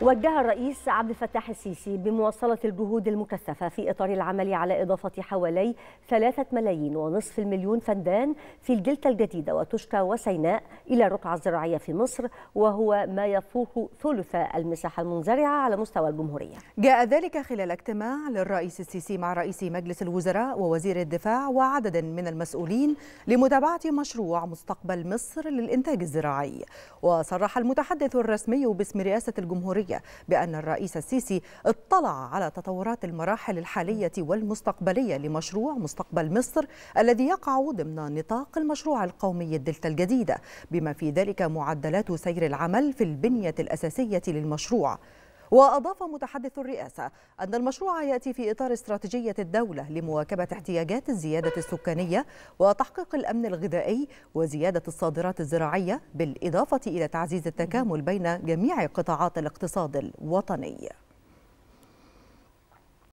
وجه الرئيس عبد الفتاح السيسي بمواصلة الجهود المكثفة في إطار العمل على إضافة حوالي ثلاثة ملايين ونصف المليون فندان في الجلتة الجديدة وتشكى وسيناء إلى الرقعة الزراعية في مصر وهو ما يفوق ثلث المساحة المنزرعة على مستوى الجمهورية جاء ذلك خلال اجتماع للرئيس السيسي مع رئيس مجلس الوزراء ووزير الدفاع وعدد من المسؤولين لمتابعة مشروع مستقبل مصر للإنتاج الزراعي وصرح المتحدث الرسمي باسم رئاسة الجمهورية الجمهورية بأن الرئيس السيسي اطلع على تطورات المراحل الحالية والمستقبلية لمشروع مستقبل مصر الذي يقع ضمن نطاق المشروع القومي الدلتا الجديدة بما في ذلك معدلات سير العمل في البنية الأساسية للمشروع وأضاف متحدث الرئاسة أن المشروع يأتي في إطار استراتيجية الدولة لمواكبة احتياجات الزيادة السكانية وتحقيق الأمن الغذائي وزيادة الصادرات الزراعية بالإضافة إلى تعزيز التكامل بين جميع قطاعات الاقتصاد الوطني